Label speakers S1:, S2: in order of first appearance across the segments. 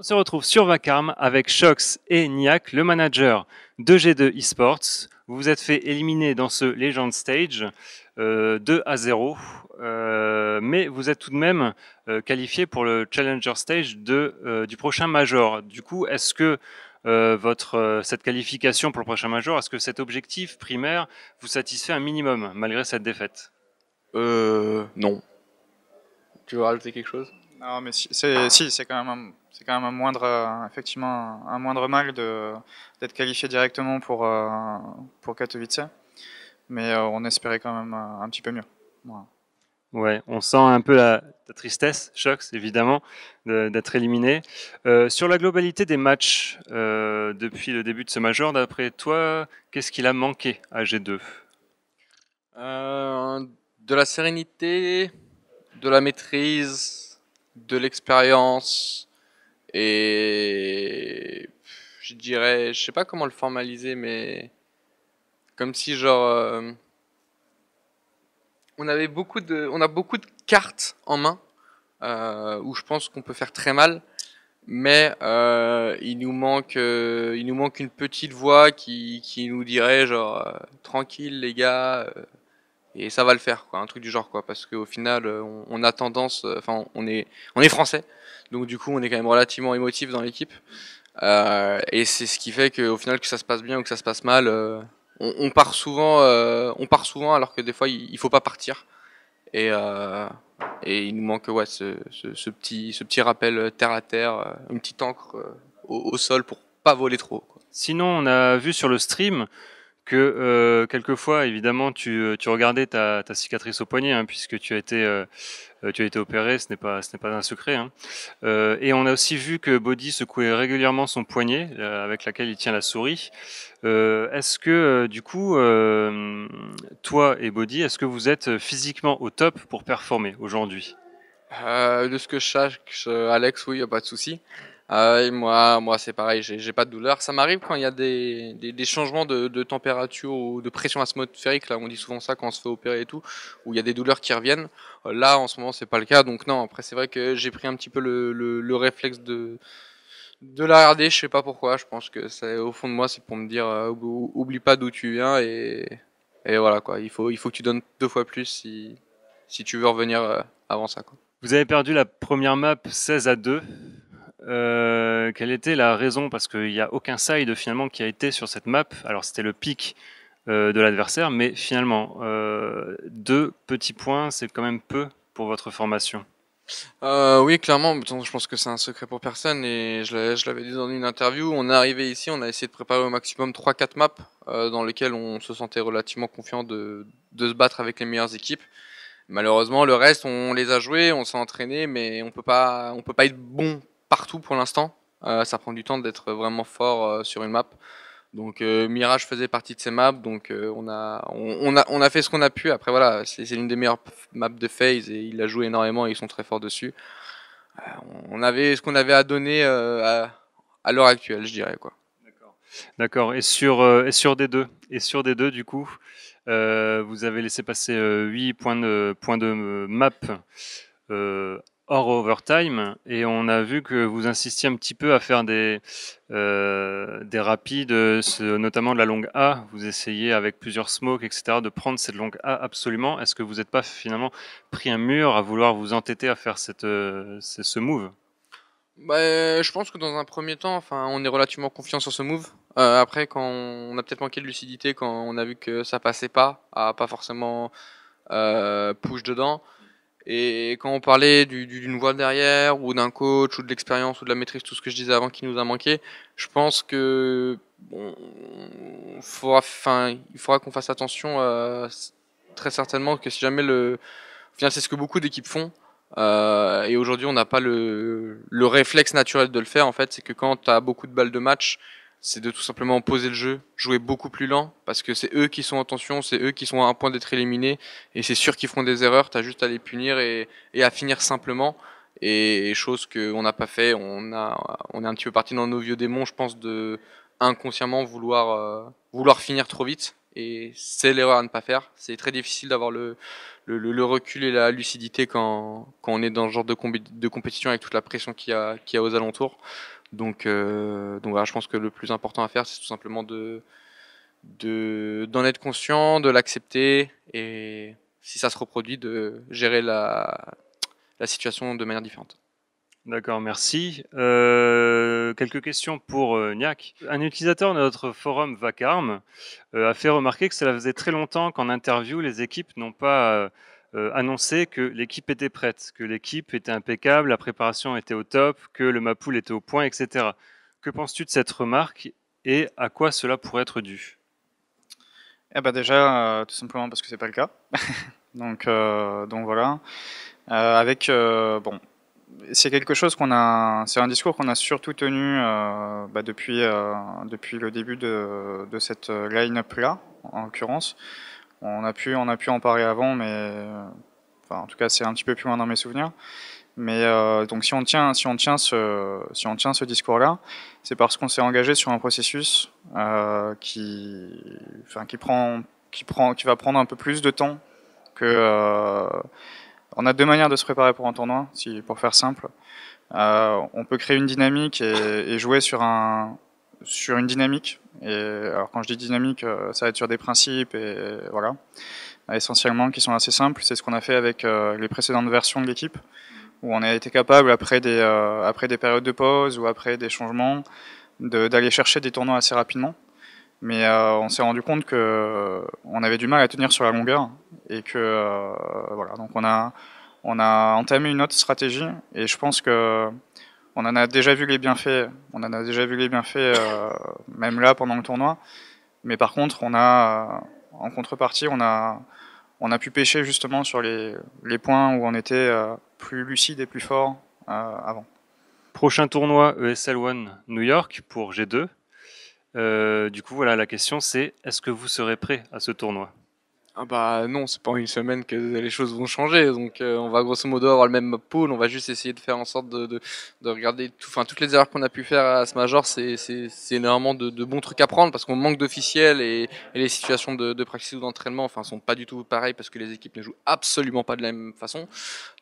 S1: On se retrouve sur Vacarme avec Shox et Niak, le manager de G2 Esports. Vous vous êtes fait éliminer dans ce Legend Stage 2 euh, à 0, euh, mais vous êtes tout de même euh, qualifié pour le Challenger Stage de, du prochain Major. Du coup, est-ce que votre, cette qualification pour le prochain Major, est-ce que cet objectif primaire vous satisfait un minimum malgré cette défaite
S2: Non.
S1: Tu veux rajouter quelque chose Non, mais si, c'est quand
S3: même c'est quand même un moindre, euh, effectivement, un moindre mal d'être qualifié directement pour, euh, pour Katowice. Mais euh, on espérait quand même un petit peu mieux.
S1: Ouais, on sent un peu la, tristesse, choc, évidemment, d'être éliminé. sur la globalité des matchs depuis le début de ce major, d'après toi, qu'est-ce qu'il a manqué à G2
S2: De la sérénité, de la maîtrise, de l'expérience, et je dirais, je sais pas comment le formaliser, mais comme si genre euh, on avait beaucoup de, on a beaucoup de cartes en main euh, où je pense qu'on peut faire très mal, mais euh, il nous manque, il nous manque une petite voix qui, qui nous dirait genre tranquille les gars, et ça va le faire, quoi, un truc du genre, quoi, parce qu'au final, euh, on, a tendance, euh, enfin, on est, on est français, donc du coup, on est quand même relativement émotif dans l'équipe, euh, et c'est ce qui fait qu'au final, que ça se passe bien ou que ça se passe mal, on, part souvent, on part souvent, alors que des fois, il, ne faut pas partir, et, et il nous manque, ouais, ce, petit, ce petit rappel terre à
S1: terre, une petite encre au, sol pour pas voler trop. Sinon, on a vu sur le stream que euh, quelquefois, évidemment, tu, euh, tu regardais ta, ta, cicatrice au poignet, hein, puisque tu as été, euh, euh, tu as été opéré, ce n'est pas, ce n'est pas un secret. Hein. Euh, et on a aussi vu que Bodhi secouait régulièrement son poignet avec laquelle il tient la souris. est-ce que, du coup, toi et Bodhi, est-ce que vous êtes physiquement au top pour performer aujourd'hui
S2: De ce que je sache, Alex, oui, il n'y a pas de souci. Ah moi, moi c'est pareil, j'ai pas de douleur. Ça m'arrive quand il y a des, des, changements de, de, température ou de pression atmosphérique. Là, on dit souvent ça quand on se fait opérer et tout, où il y a des douleurs qui reviennent. Euh, là, en ce moment, c'est pas le cas. Donc non, après, c'est vrai que j'ai pris un petit peu le, le, réflexe de de la regarder. Je sais pas pourquoi. Je pense que c'est au fond de moi, c'est pour me dire euh, oublie pas d'où tu viens et, et voilà quoi. Il faut il faut que tu donnes deux fois plus si
S1: si tu veux revenir euh, avant ça. Vous avez perdu la première map 16 à 2. Euh, quelle était la raison Parce qu'il n'y a aucun side finalement qui a été sur cette map. Alors c'était le pic euh, de l'adversaire, mais finalement, euh, deux petits points, c'est quand même peu pour votre formation. oui, clairement, je pense que c'est un secret
S2: pour personne et je l'avais dit dans une interview, on est arrivé ici, on a essayé de préparer au maximum 3-4 maps dans lesquelles on se sentait relativement confiant de, de se battre avec les meilleures équipes. Malheureusement, le reste, on les a joués, on s'est entraîné, mais on peut pas, on peut pas être bon partout pour l'instant. Euh, ça prend du temps d'être vraiment fort euh, sur une map. Donc euh, Mirage faisait partie de ces maps, donc on, a, on, a, on a fait ce qu'on a pu. Après voilà, c'est l'une des meilleures maps de Phase et il a joué énormément et ils sont très forts dessus. on avait ce qu'on avait
S1: à donner à, l'heure actuelle, je dirais quoi. D'accord. Et sur et sur des deux et sur des deux du coup, vous avez laissé passer 8 points de points de map hors overtime et on a vu que vous insistiez un petit peu à faire des, euh, des rapides, notamment de la longue A. Vous essayez avec plusieurs smokes, etc., de prendre cette longue A absolument. Est-ce que vous n'êtes pas finalement pris un mur à vouloir vous entêter à faire cette, euh, ce move
S2: bah, je pense que dans un premier temps, enfin, on est relativement confiant sur ce move.
S1: Euh, après, quand on a
S2: peut-être manqué de lucidité, quand on a vu que ça passait pas, à pas forcément push dedans, et quand on parlait d'une du, voile derrière, ou d'un coach, ou de l'expérience, ou de la maîtrise, tout ce que je disais avant qui nous a manqué, je pense que bon, faudra, il faudra qu'on fasse attention très certainement que si jamais le. c'est ce que beaucoup d'équipes font. Euh, et aujourd'hui, on n'a pas le, le réflexe naturel de le faire. En fait, c'est que quand tu as beaucoup de balles de match, c'est de tout simplement poser le jeu, jouer beaucoup plus lent, parce que c'est eux qui sont en tension, c'est eux qui sont à un point d'être éliminés, et c'est sûr qu'ils feront des erreurs, t'as juste à les punir et, à finir simplement. Et, chose qu'on n'a pas fait, on, a, on est un petit peu parti dans nos vieux démons, je pense, de inconsciemment vouloir, euh, vouloir finir trop vite. Et c'est l'erreur à ne pas faire. C'est très difficile d'avoir le, le, recul et la lucidité quand, on est dans ce genre de, compétition avec toute la pression qu'il y a aux alentours. Donc, euh, donc je pense que le plus important à faire, c'est tout simplement de d'en être conscient, de l'accepter et si ça se reproduit,
S1: de gérer la, la situation de manière différente. D'accord, merci. Euh, quelques questions pour euh, Niak. Un utilisateur de notre forum Vacarme a fait remarquer que cela faisait très longtemps qu'en interview, les équipes n'ont pas euh, annoncer que l'équipe était prête, que l'équipe était impeccable, la préparation était au top, que le Mapoul était au point, etc. Que penses-tu de cette remarque et à quoi cela pourrait être dû
S3: Eh ben déjà, euh, tout simplement parce que c'est pas le cas.
S1: donc, euh,
S3: donc voilà. avec bon, c'est quelque chose qu'on a, c'est un discours qu'on a surtout tenu bah, depuis depuis le début de, de cette line-up là, en l'occurrence. On a pu, on a pu en parler avant, mais euh, en tout cas, c'est un petit peu plus loin dans mes souvenirs. Mais euh, donc, si on tient, si on tient ce, si on tient ce discours-là, c'est parce qu'on s'est engagé sur un processus euh, qui, qui prend, qui prend, qui va prendre un peu plus de temps que. on a deux manières de se préparer pour un tournoi, si, pour faire simple. on peut créer une dynamique et, jouer sur un, sur une dynamique alors quand je dis dynamique, euh, ça va être sur des principes et voilà, essentiellement qui sont assez simples. C'est ce qu'on a fait avec euh, les précédentes versions de l'équipe, où on a été capable après des euh, après des périodes de pause ou après des changements d'aller chercher des tournois assez rapidement. Mais on s'est rendu compte que on avait du mal à tenir sur la longueur et que voilà donc on a on a entamé une autre stratégie et je pense que on en a déjà vu les bienfaits, on en a déjà vu les bienfaits, euh, même là pendant le tournoi. Mais par contre, on a, euh, en contrepartie, on a, on a pu pêcher justement sur les,
S1: points où on était euh, plus lucide et plus fort avant. Prochain tournoi ESL One New York pour G2. du coup, voilà, la question c'est est-ce que vous serez prêt à ce tournoi ah bah
S2: non, c'est pas en une semaine que les choses vont changer. Donc euh, on va grosso modo avoir le même pôle. On va juste essayer de faire en sorte de, regarder tout, enfin toutes les erreurs qu'on a pu faire à ce major. C'est énormément de, bons trucs à prendre parce qu'on manque d'officiels et, les situations de, de ou d'entraînement enfin sont pas du tout pareilles parce que les équipes ne jouent absolument pas de la même façon.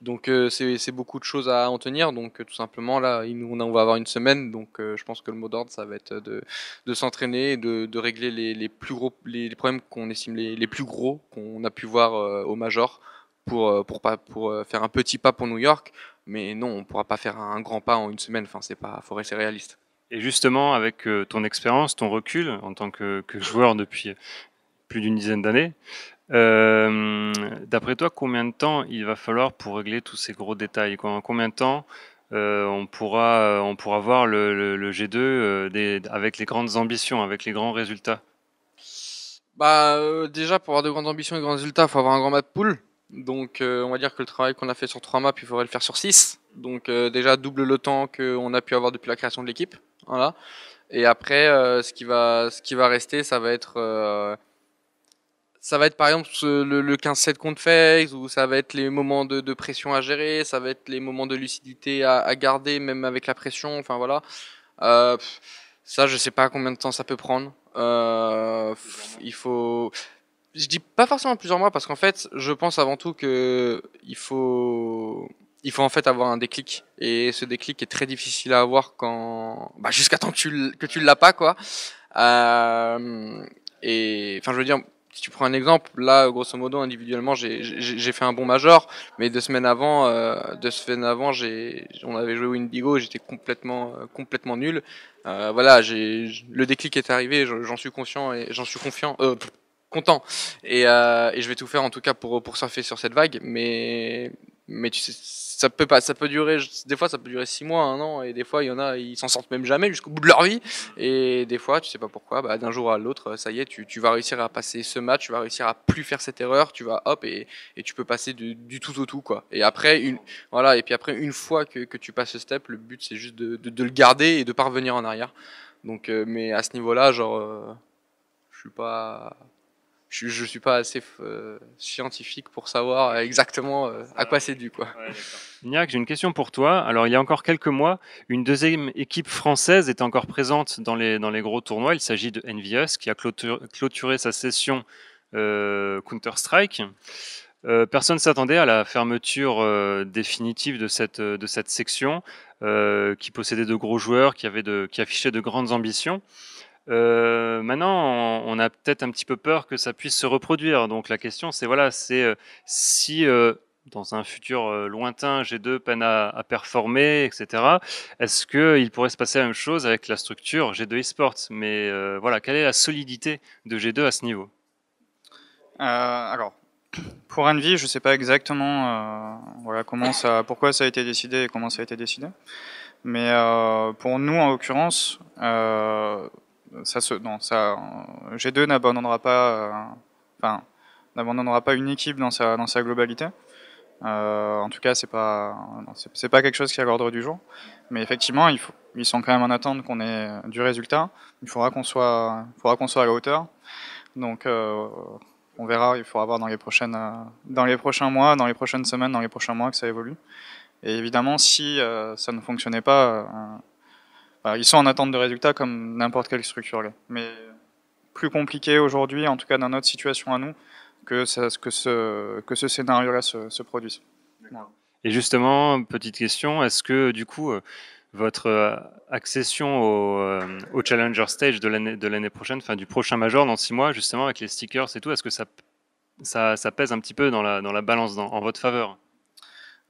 S2: Donc euh, c'est beaucoup de choses à en tenir. Donc euh, tout simplement là, on, on va avoir une semaine. Donc je pense que le mot d'ordre ça va être de, s'entraîner et de, régler les, plus gros les, problèmes qu'on estime les plus gros qu'on a pu voir euh, au Major pour, euh, pour, pas, pour euh, faire un petit pas pour New York. Mais non, on ne pourra pas faire un grand pas en une semaine. Enfin, c'est
S1: pas, faut rester réaliste. Et justement, avec ton expérience, ton recul en tant que, joueur depuis plus d'une dizaine d'années, d'après toi, combien de temps il va falloir pour régler tous ces gros détails En combien de temps on, pourra, on pourra voir le, G2 avec les grandes ambitions, avec les grands résultats bah euh, déjà pour avoir de grandes ambitions et de grands résultats, il faut avoir un grand map pool. Donc
S2: euh, on va dire que le travail qu'on a fait sur trois maps, il faudrait le faire sur 6. Donc euh, déjà double le temps qu'on a pu avoir depuis la création de l'équipe. Voilà. Et après ce qui va ce qui va rester, ça va être ça va être par exemple le, le 15-7 contre FaZe, ou ça va être les moments de, pression à gérer, ça va être les moments de lucidité à, à garder, même avec la pression, enfin voilà. ça, je sais pas combien de temps ça peut prendre. Euh, il faut je dis pas forcément plusieurs mois parce qu'en fait, je pense avant tout que il faut il faut en fait avoir un déclic et ce déclic est très difficile à avoir quand bah jusqu'à temps que tu que tu l'as pas quoi. Euh, et enfin je veux dire si tu prends un exemple, là, grosso modo, individuellement, j'ai fait un bon major, mais deux semaines avant, euh, deux semaines avant, on avait joué au Indigo, j'étais complètement, euh, complètement nul. Euh, voilà, le déclic est arrivé, j'en suis conscient et j'en suis confiant. Euh, content euh, et, je vais tout faire en tout cas pour pour surfer sur cette vague mais mais tu sais, ça peut pas, ça peut durer, des fois ça peut durer six mois, un an, et des fois il y en a, ils s'en sortent même jamais jusqu'au bout de leur vie, et des fois tu sais pas pourquoi, bah, d'un jour à l'autre, ça y est, tu, tu, vas réussir à passer ce match, tu vas réussir à plus faire cette erreur, tu vas hop, et, et tu peux passer du tout au tout, quoi. Et après, une, voilà, et puis après, une fois que, que tu passes ce step, le but c'est juste de, de, de, le garder et de pas revenir en arrière. Donc, euh, mais à ce niveau-là, genre, euh, je suis pas je, je suis pas assez euh, scientifique pour savoir exactement euh, à quoi c'est dû. Quoi.
S1: Ouais, j'ai une question pour toi. Alors, il y a encore quelques mois, une deuxième équipe française était encore présente dans les, dans les gros tournois. Il s'agit de Envious, qui a clôturé, sa session euh, Counter-Strike. personne ne s'attendait à la fermeture définitive de cette, de cette section, qui possédait de gros joueurs, qui, avait de, qui affichait de grandes ambitions. Euh, maintenant, on, a peut-être un petit peu peur que ça puisse se reproduire. Donc la question, c'est voilà, c'est euh, si euh, dans un futur lointain, G2 peine à, performer, etc. Est-ce qu'il pourrait se passer la même chose avec la structure G2 eSports Mais voilà, quelle est la solidité de G2 à ce niveau Alors, pour Envy, je ne sais pas
S3: exactement voilà, comment ça, pourquoi ça a été décidé et comment ça a été décidé. Mais pour nous, en l'occurrence, ça, euh, G2 n'abandonnera pas, euh, enfin, n'abandonnera pas une équipe dans sa, dans sa globalité. Euh, en tout cas, c'est pas, c'est pas quelque chose qui est à l'ordre du jour. Mais effectivement, il faut, ils sont quand même en attente qu'on ait du résultat. Il faudra qu'on soit, faudra qu'on soit à la hauteur. Donc, on verra. Il faudra voir dans les prochaines, dans les prochains mois, dans les prochaines semaines, dans les prochains mois que ça évolue. Et évidemment, si ça ne fonctionnait pas ils sont en attente de résultats comme n'importe quelle structure. Là. Mais plus compliqué aujourd'hui, en tout cas dans notre situation à nous, que, que ce, que ce scénario-là se,
S1: produise. Et justement, petite question, est-ce que du coup, euh, votre euh, accession euh, au, Challenger Stage de l'année prochaine, enfin du prochain Major dans six mois, justement avec les stickers et tout, est-ce que ça, ça, pèse un petit peu dans la, dans la balance dans, en votre faveur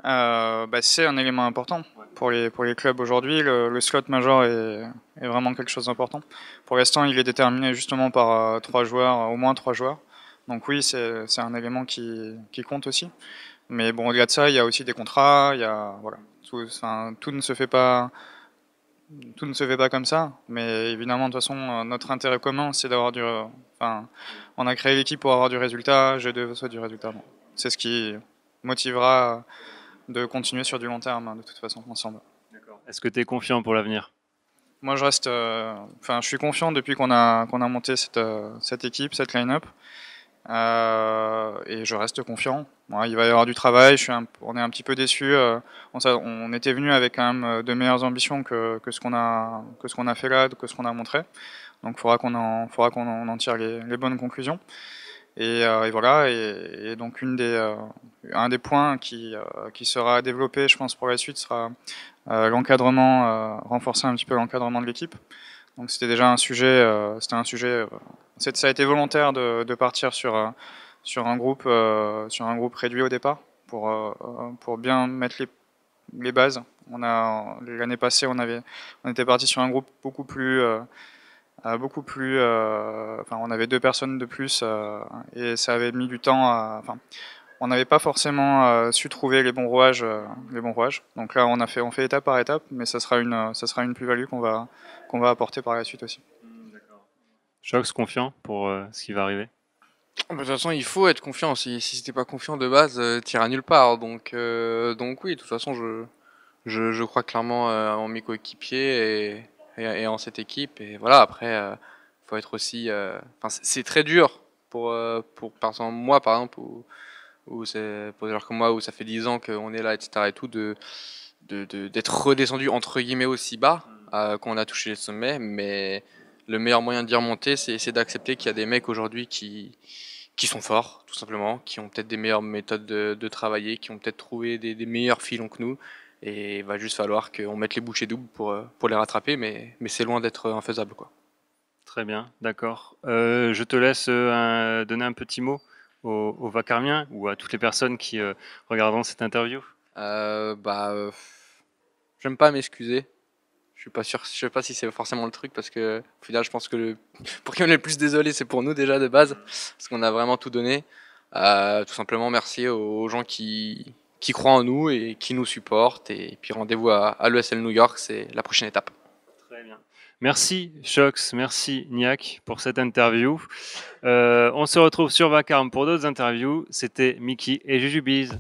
S1: bah, C'est un élément important pour les, pour les clubs aujourd'hui, le,
S3: slot major est, vraiment quelque chose d'important. Pour l'instant, il est déterminé justement par euh, trois joueurs, au moins trois joueurs. Donc oui, c'est un élément qui, compte aussi. Mais bon, au-delà de ça, il y a aussi des contrats, il y a, voilà, tout, tout, ne se fait pas, tout ne se fait pas comme ça. Mais évidemment, de toute façon, euh, notre intérêt commun, c'est d'avoir du, enfin, on a créé l'équipe pour avoir du résultat, Je deux soit du résultat. c'est ce qui motivera de continuer sur du long terme, hein, de toute façon, ensemble.
S1: Est-ce que tu es confiant pour l'avenir
S3: Moi, je reste. Euh, enfin, je suis confiant depuis qu'on a, qu'on a monté cette, euh, cette équipe, cette line-up. Euh, et je reste confiant. il va y avoir du travail. Je suis on est un petit peu déçu. on, était venu avec quand même de meilleures ambitions que, que ce qu'on a que ce qu'on a fait là, que ce qu'on a montré. Donc, faudra qu'on en faudra qu'on en, tire les, les bonnes conclusions. Euh, et, voilà, et, donc une des, euh, un des points qui, euh, qui sera développé, je pense, pour la suite sera l'encadrement, renforcer un petit peu l'encadrement de l'équipe. Donc c'était déjà un sujet, c'était un sujet, ça a été volontaire de, partir sur, sur, un groupe, sur un groupe réduit au départ pour, pour bien mettre les, bases. l'année passée, on avait, on était parti sur un groupe beaucoup plus beaucoup plus. Euh, enfin, on avait deux personnes de plus euh, et ça avait mis du temps. À, enfin, on n'avait pas forcément euh, su trouver les bons rouages, les bons Donc là, on a fait, on fait étape par étape, mais ça sera une, ça sera une plus-value qu'on va, qu'on va apporter par la suite aussi.
S1: Shox confiant pour ce qui va arriver
S2: ah, bah, de toute façon, il faut être confiant. Si, si c'était pas confiant de base, tu t'iras nulle part. Donc, donc oui, de toute façon, je, je, je crois clairement en mes coéquipiers et, et, et, en cette équipe. Et voilà, après, euh, faut être aussi. Euh, c'est très dur pour, euh, pour, par exemple, moi, par exemple, ou, ou c'est pour dire comme moi, où ça fait 10 ans qu'on est là, etc. et tout, de d'être de, redescendu entre guillemets aussi bas mm. euh, qu'on a touché le sommet, mais le meilleur moyen d'y remonter, c'est d'accepter qu'il y a des mecs aujourd'hui qui, qui sont forts, tout simplement, qui ont peut-être des meilleures méthodes de, de, travailler, qui ont peut-être trouvé des, des meilleurs filons que nous, et il va juste falloir qu'on mette les bouchées doubles pour, euh, pour les rattraper, mais, mais c'est loin d'être euh, infaisable. Quoi. Très bien, d'accord.
S1: Euh, je te laisse donner un petit mot aux, aux, vacarmiens ou à toutes les personnes qui regardent cette interview. Euh, bah, j'aime pas m'excuser.
S2: Je suis pas sûr, je sais pas si c'est forcément le truc parce que au final, je pense que pour qui on est le plus désolé, c'est pour nous déjà de base parce qu'on a vraiment tout donné. tout simplement, merci aux gens qui,
S1: qui croient en nous et qui nous supportent. Et puis rendez-vous à, l'USL l'ESL New York, c'est la prochaine étape. Très bien. Merci Shox, merci Niak pour cette interview. Euh, on se retrouve sur Vacarme pour d'autres interviews. C'était Mickey et Jujubiz.